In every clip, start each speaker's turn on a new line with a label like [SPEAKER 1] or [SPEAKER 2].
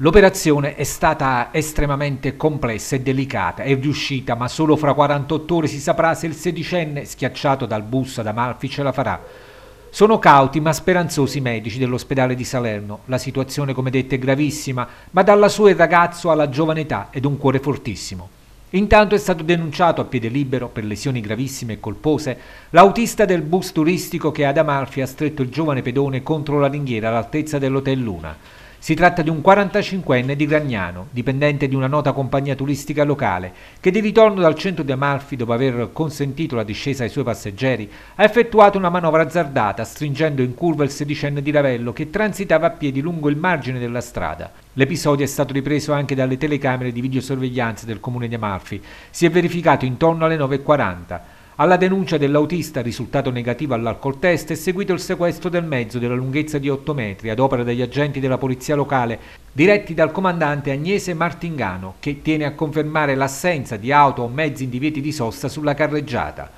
[SPEAKER 1] L'operazione è stata estremamente complessa e delicata, è riuscita, ma solo fra 48 ore si saprà se il sedicenne, schiacciato dal bus ad Amalfi, ce la farà. Sono cauti ma speranzosi i medici dell'ospedale di Salerno. La situazione, come detto, è gravissima, ma dalla sua il ragazzo ha la giovane età ed un cuore fortissimo. Intanto è stato denunciato a piede libero per lesioni gravissime e colpose l'autista del bus turistico che ad Amalfi ha stretto il giovane pedone contro la ringhiera all'altezza dell'Hotel Luna. Si tratta di un 45enne di Gragnano, dipendente di una nota compagnia turistica locale, che di ritorno dal centro di Amalfi, dopo aver consentito la discesa ai suoi passeggeri, ha effettuato una manovra azzardata, stringendo in curva il sedicenne di Ravello che transitava a piedi lungo il margine della strada. L'episodio è stato ripreso anche dalle telecamere di videosorveglianza del comune di Amalfi. Si è verificato intorno alle 9.40. Alla denuncia dell'autista risultato negativo all'alcol test è seguito il sequestro del mezzo della lunghezza di 8 metri ad opera degli agenti della polizia locale diretti dal comandante Agnese Martingano che tiene a confermare l'assenza di auto o mezzi in divieti di sosta sulla carreggiata.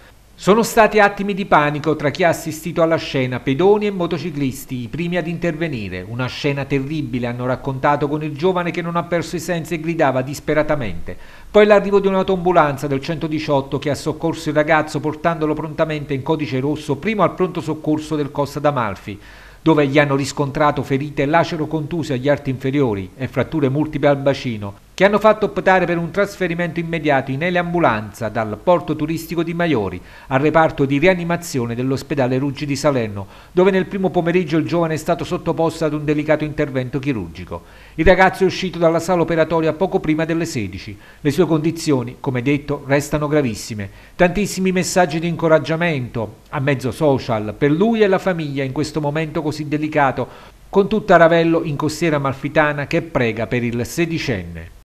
[SPEAKER 1] Sono stati attimi di panico tra chi ha assistito alla scena, pedoni e motociclisti, i primi ad intervenire. Una scena terribile, hanno raccontato con il giovane che non ha perso i sensi e gridava disperatamente. Poi l'arrivo di un'autoambulanza del 118 che ha soccorso il ragazzo portandolo prontamente in codice rosso prima al pronto soccorso del Costa d'Amalfi, dove gli hanno riscontrato ferite lacero contuse agli arti inferiori e fratture multiple al bacino, che hanno fatto optare per un trasferimento immediato in eliambulanza dal porto turistico di Maiori al reparto di rianimazione dell'ospedale Ruggi di Salerno, dove nel primo pomeriggio il giovane è stato sottoposto ad un delicato intervento chirurgico. Il ragazzo è uscito dalla sala operatoria poco prima delle 16. Le sue condizioni, come detto, restano gravissime. Tantissimi messaggi di incoraggiamento a mezzo social per lui e la famiglia in questo momento così delicato, con tutta Ravello in costiera malfitana che prega per il sedicenne.